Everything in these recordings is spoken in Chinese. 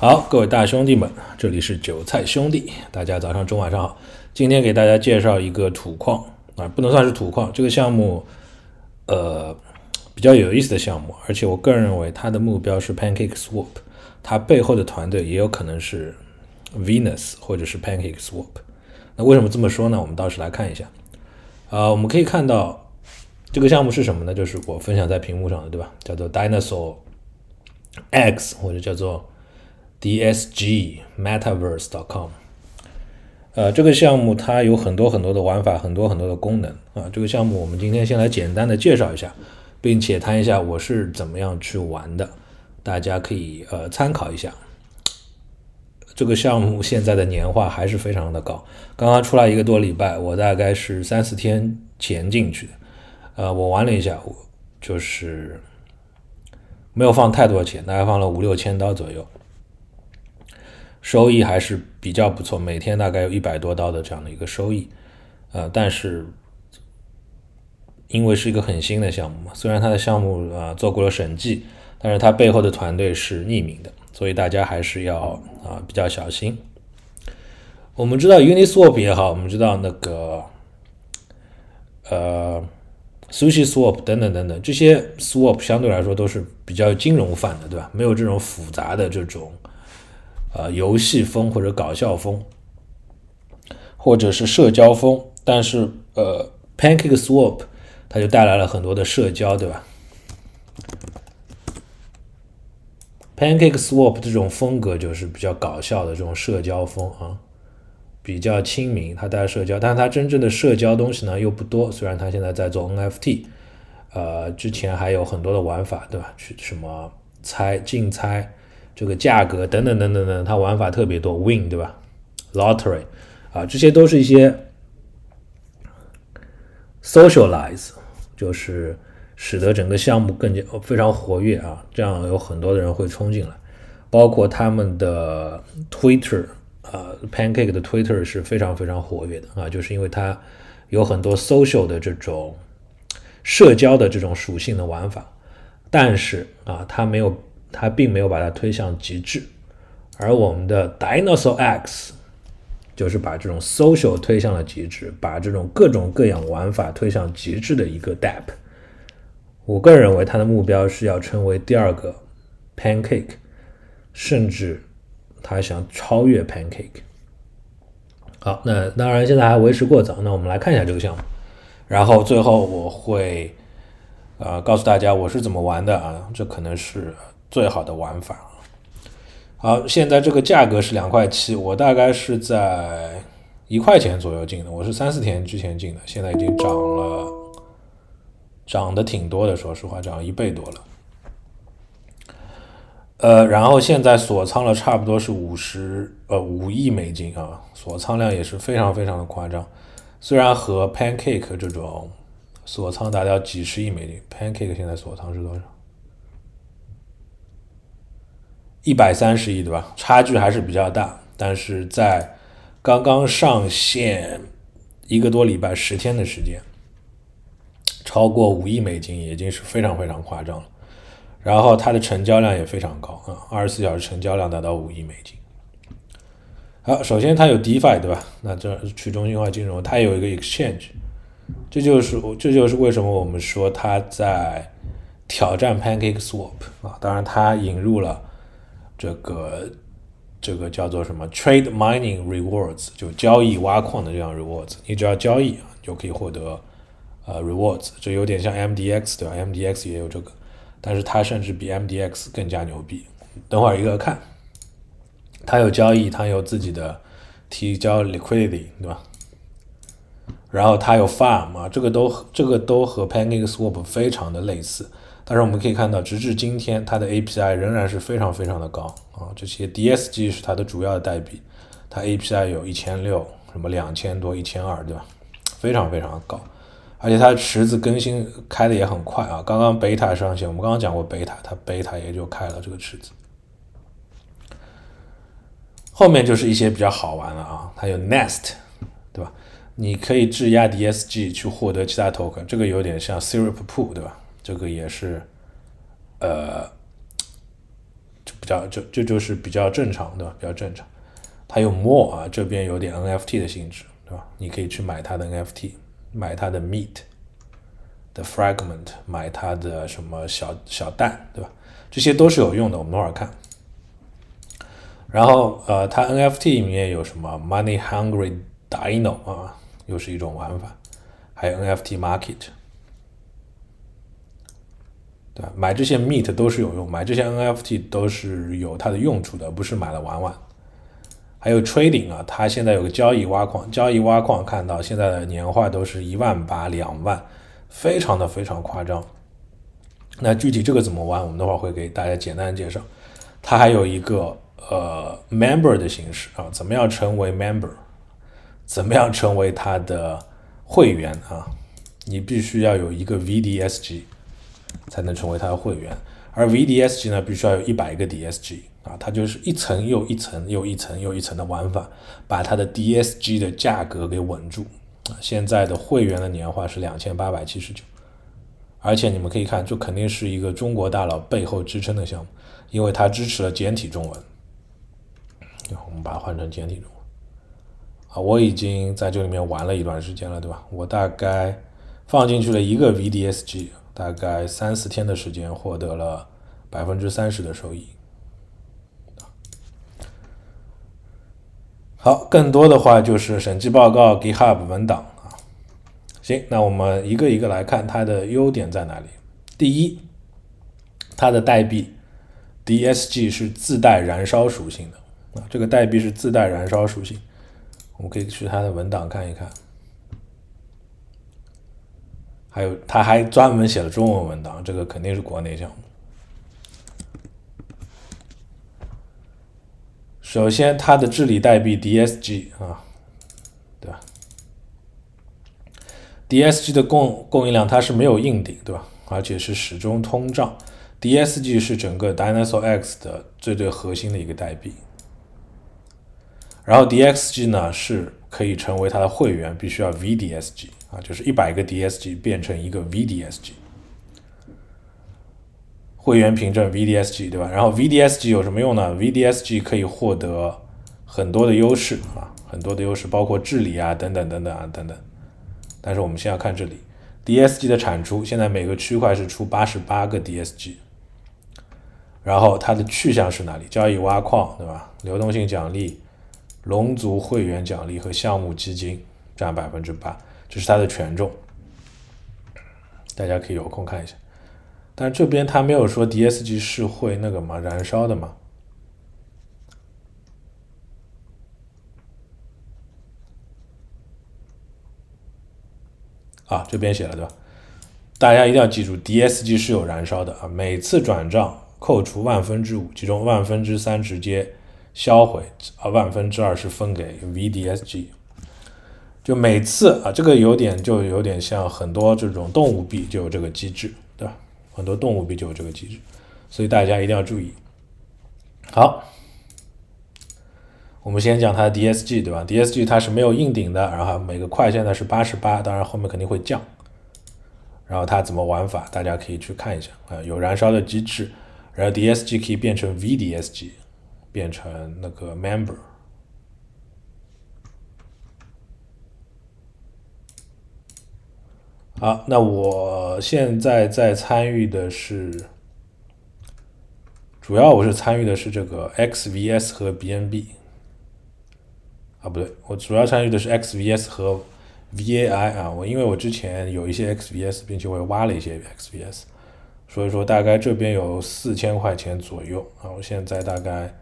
好，各位大兄弟们，这里是韭菜兄弟，大家早上、中、晚上好。今天给大家介绍一个土矿啊，不能算是土矿，这个项目，呃，比较有意思的项目，而且我个人认为它的目标是 Pancake Swap，它背后的团队也有可能是 Venus 或者是 Pancake Swap。那为什么这么说呢？我们到时来看一下。啊，我们可以看到这个项目是什么呢？就是我分享在屏幕上的，对吧？叫做 Dinosaur X，或者叫做。dsgmetaverse.com，呃，这个项目它有很多很多的玩法，很多很多的功能啊。这个项目我们今天先来简单的介绍一下，并且谈一下我是怎么样去玩的，大家可以呃参考一下。这个项目现在的年化还是非常的高，刚刚出来一个多礼拜，我大概是三四天前进去的，呃，我玩了一下，就是没有放太多钱，大概放了五六千刀左右。收益还是比较不错，每天大概有一百多刀的这样的一个收益，呃，但是因为是一个很新的项目嘛，虽然它的项目啊做过了审计，但是它背后的团队是匿名的，所以大家还是要啊比较小心。我们知道 Uniswap 也好，我们知道那个呃 Sushi Swap 等等等等，这些 Swap 相对来说都是比较金融范的，对吧？没有这种复杂的这种。呃，游戏风或者搞笑风，或者是社交风，但是呃，Pancake Swap 它就带来了很多的社交，对吧？Pancake Swap 这种风格就是比较搞笑的这种社交风啊，比较亲民，它带社交，但是它真正的社交东西呢又不多。虽然它现在在做 NFT，呃，之前还有很多的玩法，对吧？去什么猜竞猜。这个价格等等等等等，它玩法特别多，Win 对吧？Lottery 啊，这些都是一些 socialize，就是使得整个项目更加非常活跃啊，这样有很多的人会冲进来。包括他们的 Twitter 啊，Pancake 的 Twitter 是非常非常活跃的啊，就是因为它有很多 social 的这种社交的这种属性的玩法，但是啊，它没有。它并没有把它推向极致，而我们的 Dinosaur X 就是把这种 social 推向了极致，把这种各种各样玩法推向极致的一个 d a p p 我个人认为它的目标是要成为第二个 Pancake，甚至它想超越 Pancake。好，那当然现在还为时过早。那我们来看一下这个项目，然后最后我会呃告诉大家我是怎么玩的啊，这可能是。最好的玩法。好，现在这个价格是两块七，我大概是在一块钱左右进的，我是三四天之前进的，现在已经涨了，涨的挺多的，说实话涨一倍多了。呃，然后现在锁仓了差不多是五十呃五亿美金啊，锁仓量也是非常非常的夸张，虽然和 Pancake 这种锁仓达到几十亿美金，Pancake 现在锁仓是多少？一百三十亿，对吧？差距还是比较大，但是在刚刚上线一个多礼拜、十天的时间，超过五亿美金，已经是非常非常夸张了。然后它的成交量也非常高啊，二十四小时成交量达到五亿美金。好，首先它有 DFI，e 对吧？那这去中心化金融，它有一个 Exchange，这就是这就是为什么我们说它在挑战 PancakeSwap 啊。当然，它引入了。这个这个叫做什么？Trade mining rewards，就交易挖矿的这样 rewards，你只要交易啊就可以获得呃 rewards，这有点像 MDX 对吧 m d x 也有这个，但是它甚至比 MDX 更加牛逼。等会儿一个看，它有交易，它有自己的提交 liquidity，对吧？然后它有 farm，啊，这个都这个都和 Panic Swap 非常的类似。但是我们可以看到，直至今天，它的 API 仍然是非常非常的高啊！这些 DSG 是它的主要的代币，它 API 有一千六，什么两千多，一千二，对吧？非常非常的高，而且它的池子更新开的也很快啊！刚刚贝塔上线，我们刚刚讲过贝塔，它贝塔也就开了这个池子。后面就是一些比较好玩了啊！它有 Nest，对吧？你可以质押 DSG 去获得其他 Token，这个有点像 Syrup Pool，对吧？这个也是，呃，就比较就这就是比较正常，的，比较正常。它有 more 啊，这边有点 NFT 的性质，对吧？你可以去买它的 NFT，买它的 meat 的 fragment，买它的什么小小蛋，对吧？这些都是有用的，我们等会儿看。然后呃，它 NFT 里面有什么？Money hungry dino 啊，又是一种玩法。还有 NFT market。买这些 meat 都是有用，买这些 NFT 都是有它的用处的，不是买了玩玩。还有 trading 啊，它现在有个交易挖矿，交易挖矿看到现在的年化都是一万八、两万，非常的非常夸张。那具体这个怎么玩，我们的话会给大家简单介绍。它还有一个呃 member 的形式啊，怎么样成为 member，怎么样成为它的会员啊？你必须要有一个 VDSG。才能成为它的会员，而 VDSG 呢，必须要有一百个 DSG 啊，它就是一层又一层又一层又一层的玩法，把它的 DSG 的价格给稳住。现在的会员的年化是两千八百七十九，而且你们可以看，这肯定是一个中国大佬背后支撑的项目，因为它支持了简体中文。我们把它换成简体中文啊，我已经在这里面玩了一段时间了，对吧？我大概放进去了一个 VDSG。大概三四天的时间，获得了百分之三十的收益。好，更多的话就是审计报告、GitHub 文档啊。行，那我们一个一个来看它的优点在哪里。第一，它的代币 DSG 是自带燃烧属性的啊，这个代币是自带燃烧属性，我们可以去它的文档看一看。还有，他还专门写了中文文档，这个肯定是国内项目。首先，它的治理代币 DSG 啊，对吧？DSG 的供供应量它是没有硬顶，对吧？而且是始终通胀。DSG 是整个 Dinosaur X 的最最核心的一个代币。然后 DXG 呢，是可以成为它的会员，必须要 VDSG。啊，就是一百个 DSG 变成一个 VDSG 会员凭证 VDSG 对吧？然后 VDSG 有什么用呢？VDSG 可以获得很多的优势啊，很多的优势包括治理啊等等等等啊等等。但是我们先要看这里 DSG 的产出，现在每个区块是出八十八个 DSG，然后它的去向是哪里？交易挖矿对吧？流动性奖励、龙族会员奖励和项目基金占百分之八。这是它的权重，大家可以有空看一下。但这边它没有说 DSG 是会那个嘛燃烧的嘛？啊，这边写了对吧？大家一定要记住，DSG 是有燃烧的啊。每次转账扣除万分之五，其中万分之三直接销毁，啊，万分之二是分给 VDSG。就每次啊，这个有点就有点像很多这种动物币就有这个机制，对吧？很多动物币就有这个机制，所以大家一定要注意。好，我们先讲它的 DSG，对吧？DSG 它是没有硬顶的，然后每个块现在是八十八，当然后面肯定会降。然后它怎么玩法，大家可以去看一下啊，有燃烧的机制，然后 DSG 可以变成 VDSG，变成那个 Member。啊，那我现在在参与的是，主要我是参与的是这个 XVS 和 BNB，啊不对，我主要参与的是 XVS 和 VAI 啊，我因为我之前有一些 XVS，并且我也挖了一些 XVS，所以说大概这边有四千块钱左右啊，我现在大概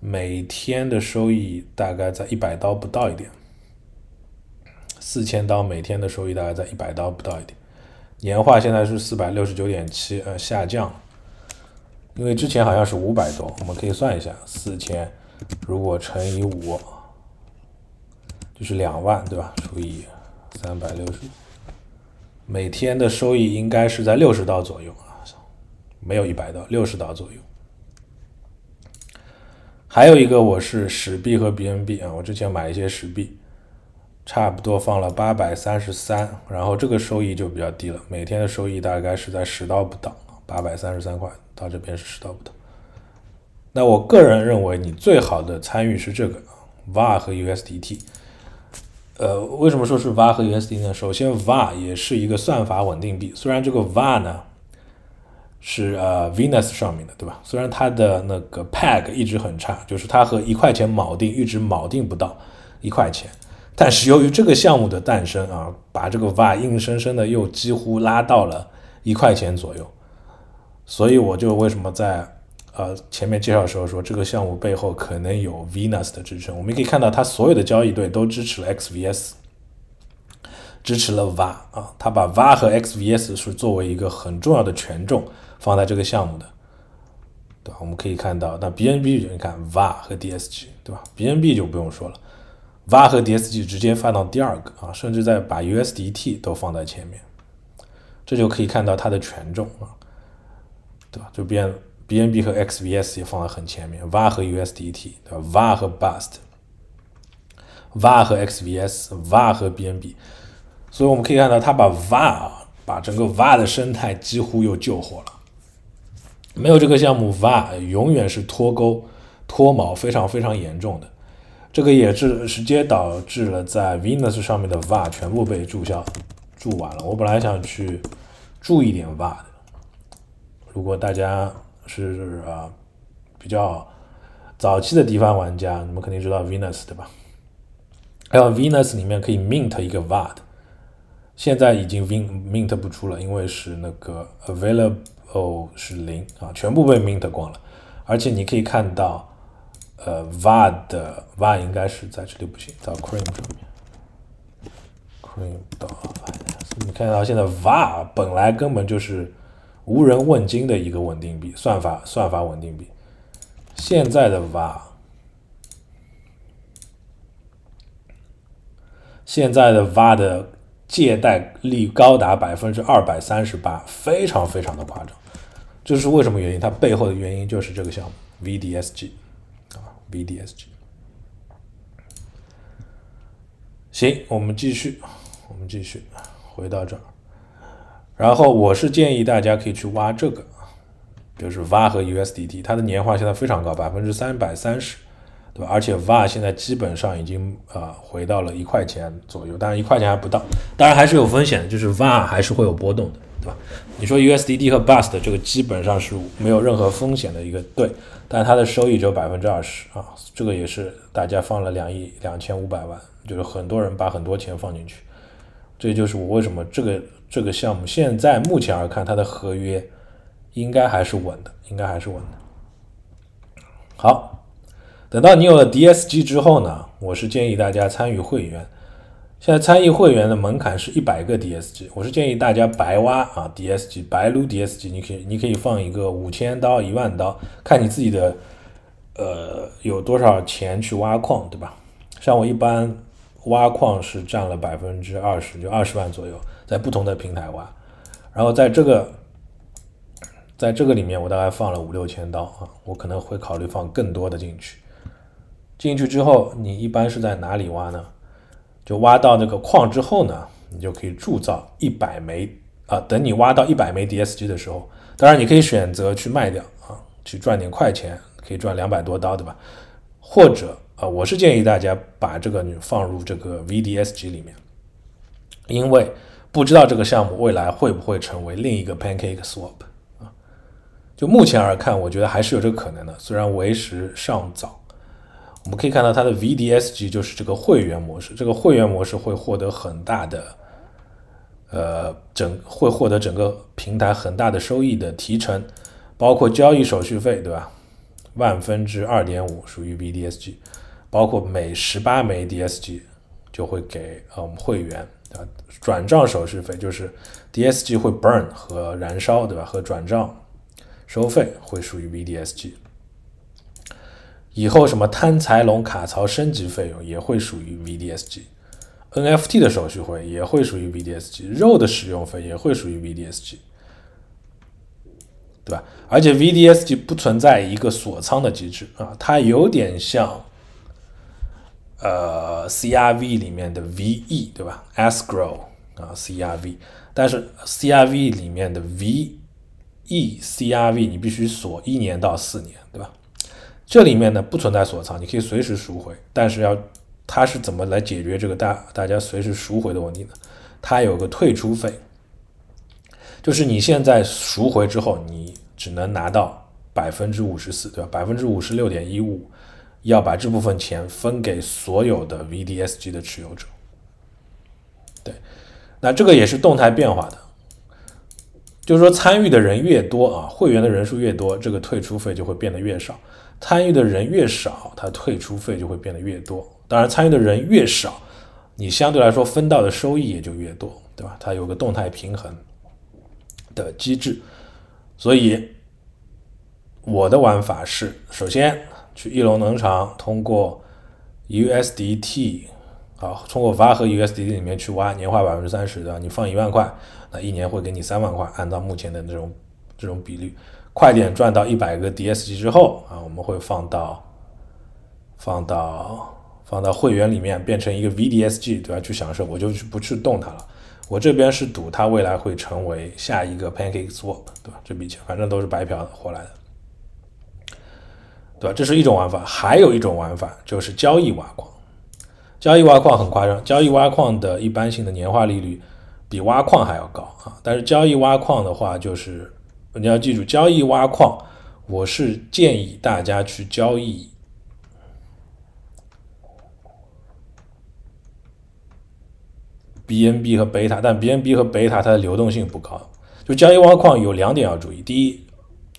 每天的收益大概在一百刀不到一点。四千刀每天的收益大概在一百刀不到一点，年化现在是四百六十九点七，呃下降，因为之前好像是五百多，我们可以算一下，四千如果乘以五就是两万，对吧？除以三百六十，每天的收益应该是在六十刀左右啊，没有一百刀，六十刀左右。还有一个我是实币和 BNB 啊，我之前买一些实币。差不多放了八百三十三，然后这个收益就比较低了，每天的收益大概是在十刀不到，八百三十三块到这边是十刀不到。那我个人认为，你最好的参与是这个 VA 和 USDT。呃，为什么说是 VA 和 USDT 呢？首先，VA 也是一个算法稳定币，虽然这个 VA 呢是呃 Venus 上面的，对吧？虽然它的那个 peg 一直很差，就是它和一块钱锚定，一直锚定不到一块钱。但是由于这个项目的诞生啊，把这个 VA 硬生生的又几乎拉到了一块钱左右，所以我就为什么在呃前面介绍的时候说这个项目背后可能有 Venus 的支撑，我们可以看到它所有的交易队都支持了 XVS，支持了 VA 啊，它把 VA 和 XVS 是作为一个很重要的权重放在这个项目的，对吧？我们可以看到，那 BNB 你看 VA 和 DSG，对吧？BNB 就不用说了。VA 和 DSG 直接放到第二个啊，甚至在把 USDT 都放在前面，这就可以看到它的权重啊，对吧？就变 BNB 和 XVS 也放在很前面，VA 和 USDT 对吧？VA 和 Bust，VA 和 XVS，VA 和 BNB，所以我们可以看到，它把 VA 啊，把整个 VA 的生态几乎又救活了。没有这个项目，VA 永远是脱钩脱锚非常非常严重的。这个也是直接导致了在 Venus 上面的 v a 全部被注销、注完了。我本来想去注一点 v a 的，如果大家是啊比较早期的地方玩家，你们肯定知道 Venus 对吧？还有 Venus 里面可以 Mint 一个 v a 的，现在已经 Win Mint 不出了，因为是那个 Available 是零啊，全部被 Mint 光了。而且你可以看到。呃，VAD 的 V 应该是在这里不行，在 Cream 上面，Cream 到 a 你看到现在 VAD 本来根本就是无人问津的一个稳定币，算法算法稳定币，现在的 VAD，现在的 VAD 的借贷率高达百分之二百三十八，非常非常的夸张。这是为什么原因？它背后的原因就是这个项目 VDSG。BDSG，行，我们继续，我们继续回到这儿。然后我是建议大家可以去挖这个，就是 V 和 USDT，它的年化现在非常高，百分之三百三十，对吧？而且 V 现在基本上已经呃回到了一块钱左右，当然一块钱还不到，当然还是有风险的，就是 V 还是会有波动的。对吧？你说 USDT 和 b u s t 这个基本上是没有任何风险的一个对，但它的收益只有百分之二十啊，这个也是大家放了两亿两千五百万，就是很多人把很多钱放进去，这就是我为什么这个这个项目现在目前而看它的合约应该还是稳的，应该还是稳的。好，等到你有了 DSG 之后呢，我是建议大家参与会员。现在参与会员的门槛是一百个 DSG，我是建议大家白挖啊，DSG 白撸 DSG，你可以你可以放一个五千刀、一万刀，看你自己的，呃，有多少钱去挖矿，对吧？像我一般挖矿是占了百分之二十，就二十万左右，在不同的平台挖，然后在这个，在这个里面我大概放了五六千刀啊，我可能会考虑放更多的进去，进去之后你一般是在哪里挖呢？就挖到那个矿之后呢，你就可以铸造一百枚啊。等你挖到一百枚 D S G 的时候，当然你可以选择去卖掉啊，去赚点快钱，可以赚两百多刀，对吧？或者啊，我是建议大家把这个放入这个 V D S G 里面，因为不知道这个项目未来会不会成为另一个 Pancake Swap 啊。就目前而看，我觉得还是有这个可能的，虽然为时尚早。我们可以看到它的 VDSG 就是这个会员模式，这个会员模式会获得很大的，呃，整会获得整个平台很大的收益的提成，包括交易手续费，对吧？万分之二点五属于 VDSG，包括每十八枚 DSG 就会给呃我们会员对吧？转账手续费就是 DSG 会 burn 和燃烧对吧？和转账收费会属于 VDSG。以后什么贪财龙卡槽升级费用也会属于 VDSG，NFT 的手续费也会属于 VDSG，肉的使用费也会属于 VDSG，对吧？而且 VDSG 不存在一个锁仓的机制啊，它有点像呃 CRV 里面的 VE 对吧？S Grow 啊 CRV，但是 CRV 里面的 VECRV 你必须锁一年到四年，对吧？这里面呢不存在锁仓，你可以随时赎回，但是要它是怎么来解决这个大大家随时赎回的问题呢？它有个退出费，就是你现在赎回之后，你只能拿到百分之五十四，对吧？百分之五十六点一五，要把这部分钱分给所有的 VDSG 的持有者。对，那这个也是动态变化的，就是说参与的人越多啊，会员的人数越多，这个退出费就会变得越少。参与的人越少，他退出费就会变得越多。当然，参与的人越少，你相对来说分到的收益也就越多，对吧？它有个动态平衡的机制，所以我的玩法是：首先去翼龙农场，通过 USDT，好，通过挖和 USDT 里面去挖，年化百分之三十，对吧？你放一万块，那一年会给你三万块，按照目前的这种这种比率。快点赚到一百个 DSG 之后啊，我们会放到放到放到会员里面变成一个 VDSG，对吧？去享受，我就去不去动它了。我这边是赌它未来会成为下一个 Pancakeswap，对吧？这笔钱反正都是白嫖活来的，对吧？这是一种玩法，还有一种玩法就是交易挖矿。交易挖矿很夸张，交易挖矿的一般性的年化利率比挖矿还要高啊。但是交易挖矿的话，就是。你要记住，交易挖矿，我是建议大家去交易 BNB 和贝塔，但 BNB 和贝塔它的流动性不高。就交易挖矿有两点要注意，第一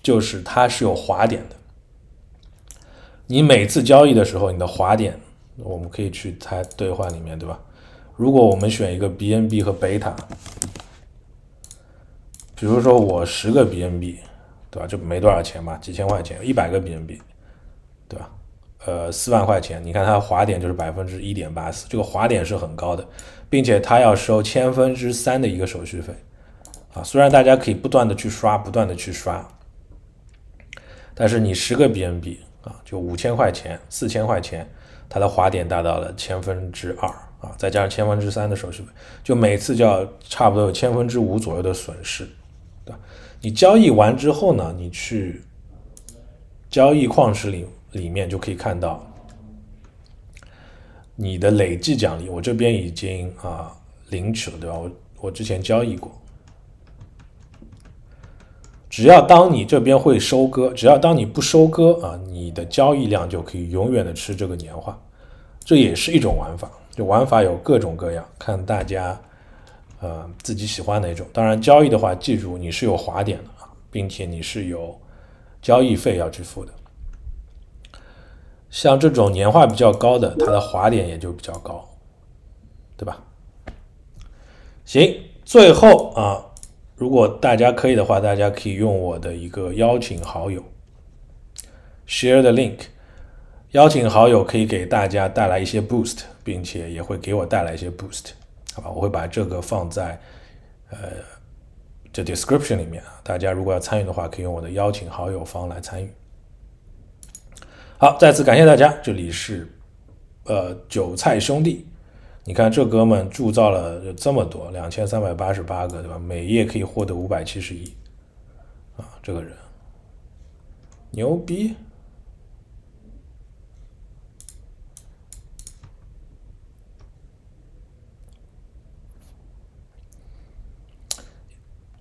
就是它是有滑点的，你每次交易的时候，你的滑点我们可以去猜兑换里面，对吧？如果我们选一个 BNB 和贝塔。比如说我十个 BNB，对吧？就没多少钱吧，几千块钱。一百个 BNB，对吧？呃，四万块钱。你看它划点就是百分之一点八四，这个划点是很高的，并且它要收千分之三的一个手续费。啊，虽然大家可以不断的去刷，不断的去刷，但是你十个 BNB 啊，就五千块钱、四千块钱，它的划点达到了千分之二啊，再加上千分之三的手续费，就每次就要差不多有千分之五左右的损失。你交易完之后呢？你去交易矿池里里面就可以看到你的累计奖励。我这边已经啊领取了，对吧？我我之前交易过。只要当你这边会收割，只要当你不收割啊，你的交易量就可以永远的吃这个年化。这也是一种玩法，就玩法有各种各样，看大家。呃，自己喜欢哪种？当然，交易的话，记住你是有滑点的啊，并且你是有交易费要去付的。像这种年化比较高的，它的滑点也就比较高，对吧？行，最后啊，如果大家可以的话，大家可以用我的一个邀请好友 share 的 link，邀请好友可以给大家带来一些 boost，并且也会给我带来一些 boost。好吧，我会把这个放在呃这 description 里面啊。大家如果要参与的话，可以用我的邀请好友方来参与。好，再次感谢大家，这里是呃韭菜兄弟。你看这哥们铸造了这么多，两千三百八十八个，对吧？每页可以获得五百七十一，啊，这个人牛逼！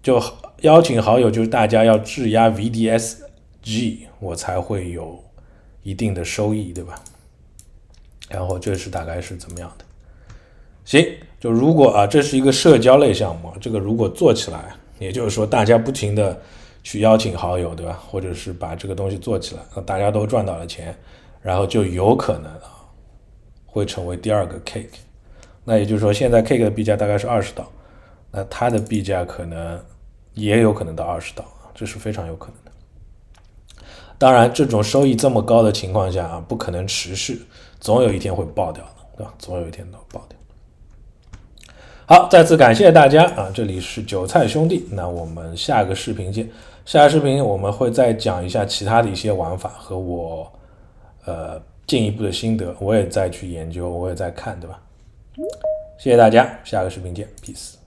就邀请好友，就是大家要质押 VDSG，我才会有一定的收益，对吧？然后这是大概是怎么样的？行，就如果啊，这是一个社交类项目，这个如果做起来，也就是说大家不停的去邀请好友，对吧？或者是把这个东西做起来，那大家都赚到了钱，然后就有可能啊，会成为第二个 Cake。那也就是说，现在 Cake 的币价大概是二十刀，那它的币价可能。也有可能到二十刀，啊，这是非常有可能的。当然，这种收益这么高的情况下啊，不可能持续，总有一天会爆掉的，对吧？总有一天都爆掉。好，再次感谢大家啊！这里是韭菜兄弟，那我们下个视频见。下个视频我们会再讲一下其他的一些玩法和我呃进一步的心得，我也在去研究，我也在看，对吧？谢谢大家，下个视频见，peace。